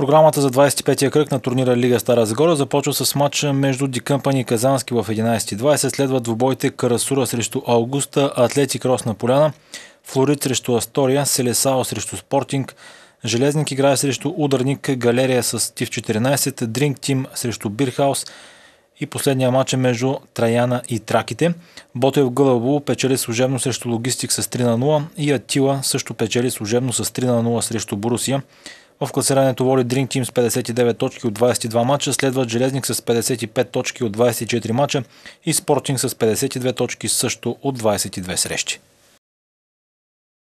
Програмата за 25-я кръг на турнира Лига Стара Загора започва с матча между Дикъмпани и Казански в 11.20. Следват двубоите Карасура срещу Аугуста, Крос на Поляна, Флорид срещу Астория, Селесао срещу Спортинг, Железник играе срещу Ударник, Галерия с Тив 14, Дринг Тим срещу Бирхаус и последния матч е между Траяна и Траките. Ботев Гълъбо печели служебно срещу Логистик с 3 на 0 и Атила също печели служебно с 3 на 0 срещу Борусия. В класирането води Dream Team с 59 точки от 22 мача, следват Железник с 55 точки от 24 мача и Спортинг с 52 точки също от 22 срещи.